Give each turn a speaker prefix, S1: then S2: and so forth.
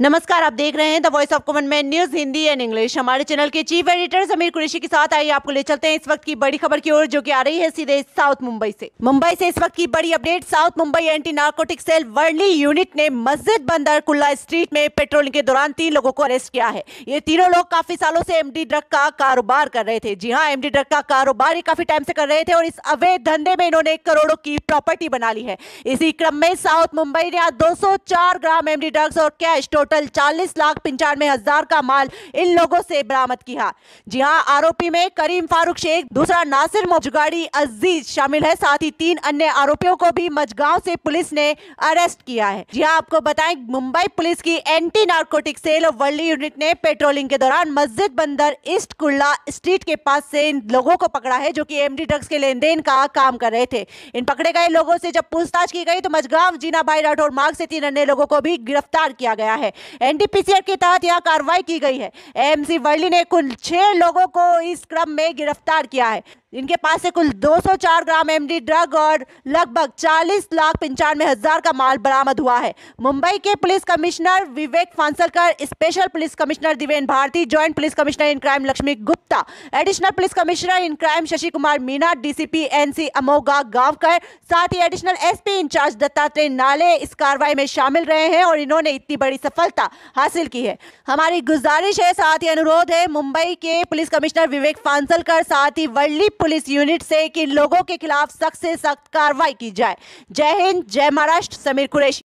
S1: नमस्कार आप देख रहे हैं the voice of common man news Hindi and English हमारे चैनल के चीफ एडिटर समीर कुरेशी के साथ आई आपको ले चलते हैं इस वक्त की बड़ी खबर की ओर जो कि आ रही है सीधे साउथ मुंबई से मुंबई से इस वक्त की बड़ी update south Mumbai anti narcotic cell Worli unit ने मस्जिद बंदर कुल्ला स्ट्रीट में पेट्रोलिंग के दौरान तीन लोगों को अरेस्ट किया है ये तीनों लोग काफी सालों से एमडी ड्रग का कारोबार कर रहे थे जी हाँ एमडी ड्रग का कारोबार ही काफी टाइम से कर रहे थे और इस अवैध धंधे में इन्होंने करोड़ों की प्रॉपर्टी बना ली है इसी क्रम में साउथ मुंबई ने आज दो ग्राम एमडी ड्रग्स और कैश टोटल चालीस लाख पंचानवे हजार का माल इन लोगों से बरामद किया जी हाँ आरोपी में करीम फारूक शेख दूसरा नासिर मजगाड़ी अजीज शामिल है साथ ही तीन अन्य आरोपियों को भी मजगांव से पुलिस ने अरेस्ट किया है जी हाँ आपको बताए मुंबई पुलिस की एंटी नार्कोटिक सेल और वर्ली यूनिट ने पेट्रोलिंग के दौरान मस्जिद बंदर ईस्ट कुल्ला स्ट्रीट के पास से इन लोगों को पकड़ा है जो की एमडी ड्रग्स के लेन देन का काम कर रहे थे इन पकड़े गए लोगों से जब पूछताछ की गई तो मजगांव जीनाबाई राठौर मार्ग से तीन अन्य लोगों को भी गिरफ्तार किया गया है एनडीपीसीआर के तहत यह कार्रवाई की गई है एमसी वर्ली ने कुल छह लोगों को इस क्रम में गिरफ्तार किया है इनके पास से कुल 204 ग्राम एमडी ड्रग और लगभग 40 लाख पंचानवे हजार का माल बरामद हुआ है मुंबई के police commissioner Vivek Phansalkar special police commissioner Deven Bharti joint police commissioner in crime Lakshmi Gupta additional police commissioner in crime Shashi Kumar Meena DCP NC Amogha Gaonkar साथ ही additional S incharge Dattatray Nale इस कार्रवाई में शामिल रहे हैं और इन्होंने इतनी बड़ी सफलता हासिल की है हमारी गुजारिश है साथ ही अनुरोध है मुंबई के पुलिस कमिश्नर विवेक फांसलकर साथ ही वर्ली पुलिस यूनिट से कि लोगों के खिलाफ सख्त से सख्त कार्रवाई की जाए जय हिंद जय महाराष्ट्र समीर कुरेश